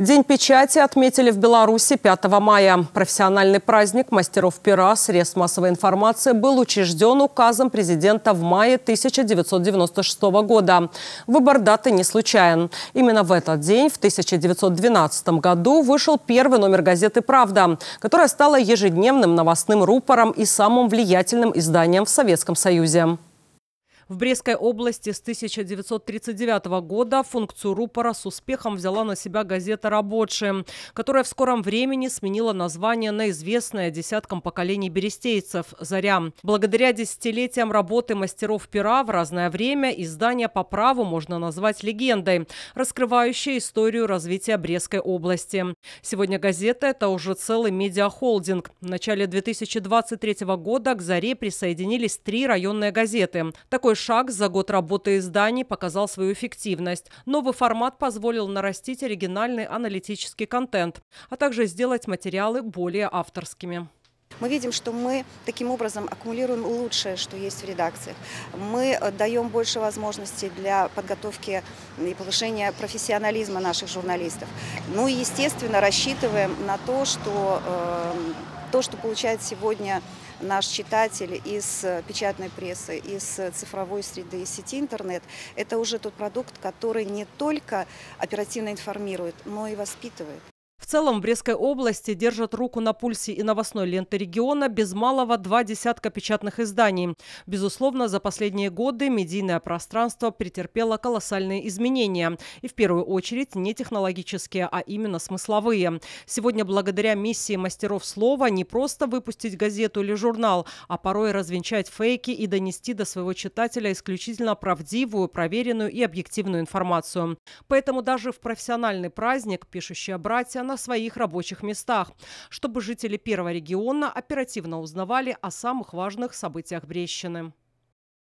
День печати отметили в Беларуси 5 мая. Профессиональный праздник мастеров пера средств массовой информации был учрежден указом президента в мае 1996 года. Выбор даты не случайен. Именно в этот день, в 1912 году, вышел первый номер газеты «Правда», которая стала ежедневным новостным рупором и самым влиятельным изданием в Советском Союзе. В Брестской области с 1939 года функцию рупора с успехом взяла на себя газета «Рабочие», которая в скором времени сменила название на известное десяткам поколений берестейцев «Заря». Благодаря десятилетиям работы мастеров пера в разное время издание по праву можно назвать легендой, раскрывающей историю развития Брестской области. Сегодня газета – это уже целый медиахолдинг. В начале 2023 года к «Заре» присоединились три районные газеты. Такой такой шаг за год работы изданий показал свою эффективность. Новый формат позволил нарастить оригинальный аналитический контент, а также сделать материалы более авторскими. Мы видим, что мы таким образом аккумулируем лучшее, что есть в редакциях. Мы даем больше возможностей для подготовки и повышения профессионализма наших журналистов. Ну и, естественно, рассчитываем на то, что эм, то, что получает сегодня наш читатель из э, печатной прессы, из э, цифровой среды, из сети интернет, это уже тот продукт, который не только оперативно информирует, но и воспитывает. В целом в Брестской области держат руку на пульсе и новостной ленты региона без малого два десятка печатных изданий. Безусловно, за последние годы медийное пространство претерпело колоссальные изменения. И в первую очередь не технологические, а именно смысловые. Сегодня благодаря миссии мастеров слова не просто выпустить газету или журнал, а порой развенчать фейки и донести до своего читателя исключительно правдивую, проверенную и объективную информацию. Поэтому даже в профессиональный праздник пишущие братья на на своих рабочих местах, чтобы жители Первого региона оперативно узнавали о самых важных событиях Брещины.